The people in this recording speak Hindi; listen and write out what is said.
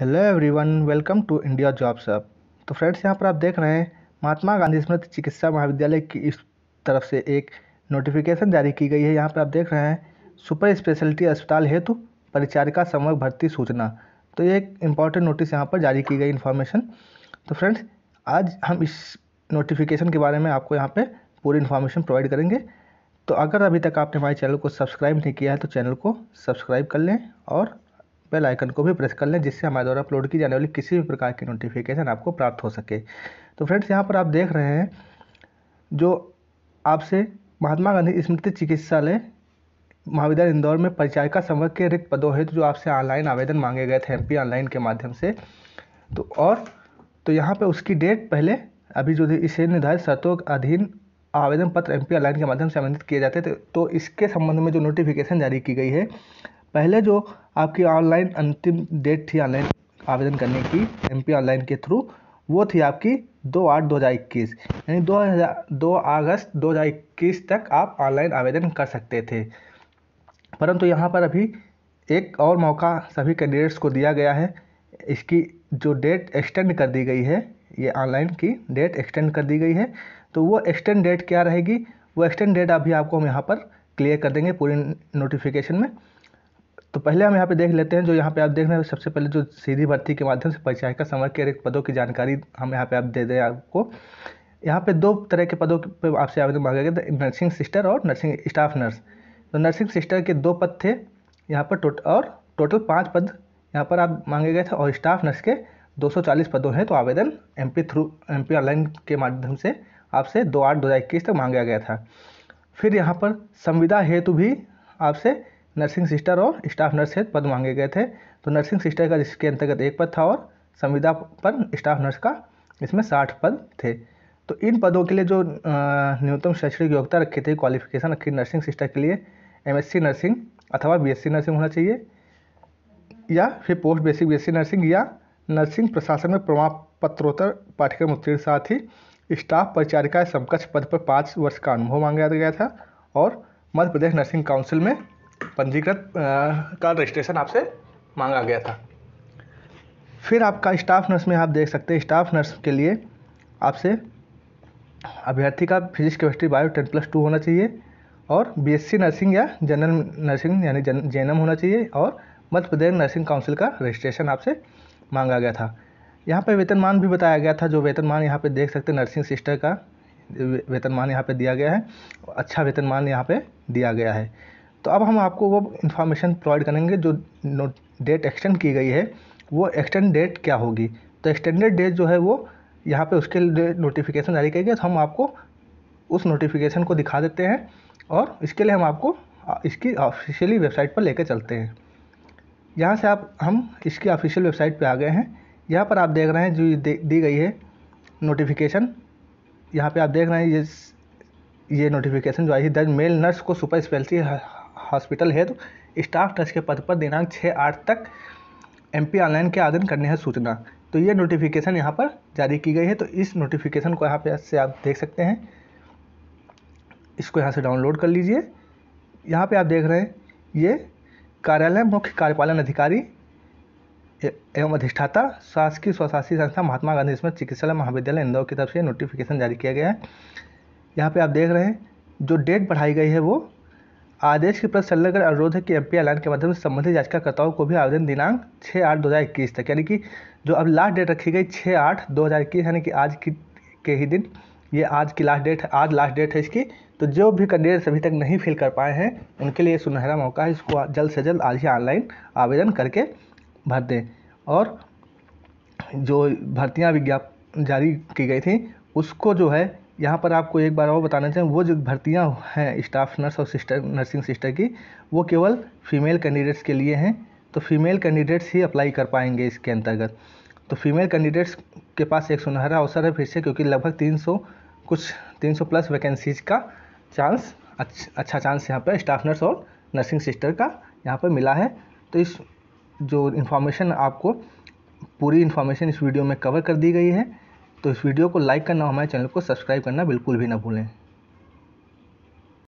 hello everyone welcome to India job सब तो फ्रेंड्स यहाँ पर आप देख रहे हैं महात्मा गांधी स्मृति चिकित्सा महाविद्यालय की इस तरफ से एक नोटिफिकेशन जारी की गई है यहाँ पर आप देख रहे हैं सुपर स्पेशलिटी अस्पताल हेतु परिचारिका समय भर्ती सूचना तो ये एक इम्पॉर्टेंट नोटिस यहाँ पर जारी की गई इन्फॉर्मेशन तो फ्रेंड्स आज हम इस नोटिफिकेशन के बारे में आपको यहाँ पर पूरी इन्फॉर्मेशन प्रोवाइड करेंगे तो अगर अभी तक आपने हमारे चैनल को सब्सक्राइब नहीं किया है तो चैनल को सब्सक्राइब कर लें और बेल आइकन को भी प्रेस कर लें जिससे हमारे द्वारा अपलोड की जाने वाली किसी भी प्रकार की नोटिफिकेशन आपको प्राप्त हो सके तो फ्रेंड्स यहाँ पर आप देख रहे हैं जो आपसे महात्मा गांधी स्मृति चिकित्सालय महाविद्यालय इंदौर में परिचारिका संवर्ग के रिक्त पदों हेतु जो आपसे ऑनलाइन आवेदन मांगे गए थे एम ऑनलाइन के माध्यम से तो और तो यहाँ पे उसकी डेट पहले अभी जो इसे निर्धारित शर्तों के अधीन आवेदन पत्र एम पी ऑनलाइन के माध्यम से आवेदन किए जाते थे तो इसके संबंध में जो नोटिफिकेशन जारी की गई है पहले जो आपकी ऑनलाइन अंतिम डेट थी ऑनलाइन आवेदन करने की एम ऑनलाइन के थ्रू वो थी आपकी दो आठ दो हज़ार इक्कीस यानी दो हज़ार दो अगस्त दो हज़ार इक्कीस तक आप ऑनलाइन आवेदन कर सकते थे परंतु यहाँ पर अभी एक और मौका सभी कैंडिडेट्स को दिया गया है इसकी जो डेट एक्सटेंड कर दी गई है ये ऑनलाइन की डेट एक्सटेंड कर दी गई है तो वो एक्सटेंड डेट क्या रहेगी वो एक्सटेंड डेट अभी आपको हम यहाँ पर क्लियर कर देंगे पूरी नोटिफिकेशन में तो पहले हम यहाँ पे देख लेते हैं जो यहाँ पे आप देख रहे हैं सबसे पहले जो सीधी भर्ती के माध्यम से परिचायिका संवर्ग के रिक्त पदों की जानकारी हम यहाँ पे आप दे दें आपको यहाँ पे दो तरह के पदों पे आपसे आवेदन मांगा गया था नर्सिंग सिस्टर और नर्सिंग स्टाफ नर्स तो नर्सिंग सिस्टर के दो पद थे यहाँ पर टोट और टोटल पाँच पद यहाँ पर आप मांगे गए थे और स्टाफ नर्स के दो पदों हैं तो आवेदन एम थ्रू एम ऑनलाइन के माध्यम से आपसे दो आठ दो हज़ार इक्कीस तक मांगा गया था फिर यहाँ पर संविदा हेतु भी आपसे नर्सिंग सिस्टर और स्टाफ नर्स हेतु पद मांगे गए थे तो नर्सिंग सिस्टर का जिसके अंतर्गत एक पद था और संविदा पर स्टाफ नर्स का इसमें साठ पद थे तो इन पदों के लिए जो न्यूनतम शैक्षणिक योग्यता रखी थी क्वालिफिकेशन रखी नर्सिंग सिस्टर के लिए एमएससी नर्सिंग अथवा बीएससी नर्सिंग होना चाहिए या फिर पोस्ट बेसिक बीएससी नर्सिंग या नर्सिंग प्रशासन में प्रमाण पत्रोत्तर पाठ्यक्रम उत्तीर्ण साथ ही स्टाफ परिचारिका समकक्ष पद पर पाँच वर्ष का अनुभव मांगा गया था और मध्य प्रदेश नर्सिंग काउंसिल में पंजीकृत का रजिस्ट्रेशन आपसे मांगा गया था फिर आपका स्टाफ नर्स में आप देख सकते हैं स्टाफ नर्स के लिए आपसे अभ्यर्थी का physics chemistry bio ten plus two होना चाहिए और बीएससी नर्सिंग या जनरल नर्सिंग यानी जन जे होना चाहिए और मध्य प्रदेश नर्सिंग काउंसिल का रजिस्ट्रेशन आपसे मांगा गया था यहाँ पर वेतनमान भी बताया गया था जो वेतनमान यहाँ पर देख सकते नर्सिंग सिस्टर का वेतनमान यहाँ पर दिया गया है अच्छा वेतनमान यहाँ पर दिया गया है तो अब हम आपको वो इन्फॉर्मेशन प्रोवाइड करेंगे जो डेट एक्सटेंड की गई है वो एक्सटेंड डेट क्या होगी तो एक्सटेंडेड डेट जो है वो यहाँ पे उसके लिए नोटिफिकेशन जारी करेंगे तो हम आपको उस नोटिफिकेशन को दिखा देते हैं और इसके लिए हम आपको इसकी ऑफिशियली वेबसाइट पर लेकर चलते हैं यहाँ से आप हम इसकी ऑफिशियल वेबसाइट पे आ गए हैं यहाँ पर आप देख रहे हैं जो दी गई है नोटिफिकेशन यहाँ पे आप देख रहे हैं ये ये नोटिफिकेशन जो आई है द मेल नर्स को सुपर स्पेशलिटी हॉस्पिटल हेतु तो स्टाफ नर्स के पद पर दिनांक छः आठ तक एम ऑनलाइन के आवेदन करने है सूचना तो ये नोटिफिकेशन यहाँ पर जारी की गई है तो इस नोटिफिकेशन को यहाँ पे से आप देख सकते हैं इसको यहाँ से डाउनलोड कर लीजिए यहाँ पे आप देख रहे हैं ये कार्यालय मुख्य कार्यपालन अधिकारी एवं अधिष्ठाता शासकीय स्वशासी संस्था महात्मा गांधी स्मृत चिकित्सालय महाविद्यालय इंदौर की तरफ से नोटिफिकेशन जारी किया गया है यहाँ पर आप देख रहे हैं जो डेट बढ़ाई गई है वो आदेश के प्रति संलग्न अनुरोध है कि एम पी एलान के माध्यम से संबंधित याचिकाकर्ताओं को भी आवेदन दिनांक छः आठ दो हज़ार इक्कीस तक यानी कि जो अब लास्ट डेट रखी गई छः आठ दो हज़ार इक्कीस यानी कि आज की के ही दिन ये आज की लास्ट डेट है आज लास्ट डेट है इसकी तो जो भी कैंडिडेट्स अभी तक नहीं फिल कर पाए हैं उनके लिए सुनहरा मौका है इसको जल्द से जल्द आज ही ऑनलाइन आवेदन करके भर दें और जो भर्तियाँ विज्ञापन जारी की गई थी उसको जो है यहाँ पर आपको एक बार और बताना चाहें वो जो भर्तियाँ हैं स्टाफ नर्स और सिस्टर नर्सिंग सिस्टर की वो केवल फीमेल कैंडिडेट्स के लिए हैं तो फीमेल कैंडिडेट्स ही अप्लाई कर पाएंगे इसके अंतर्गत तो फीमेल कैंडिडेट्स के पास एक सुनहरा अवसर है फिर से क्योंकि लगभग 300 कुछ 300 प्लस वैकेंसीज का चांस अच्छा, अच्छा चांस यहाँ पर स्टाफ नर्स और नर्सिंग सिस्टर का यहाँ पर मिला है तो इस जो इन्फॉर्मेशन आपको पूरी इन्फॉर्मेशन इस वीडियो में कवर कर दी गई है तो इस वीडियो को लाइक करना और हमारे चैनल को सब्सक्राइब करना बिल्कुल भी ना भूलें